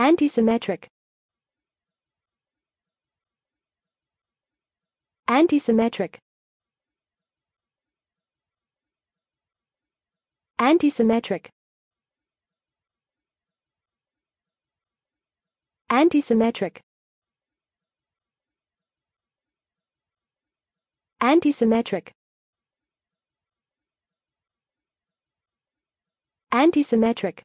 Antisymmetric Antisymmetric Antisymmetric Antisymmetric Antisymmetric Antisymmetric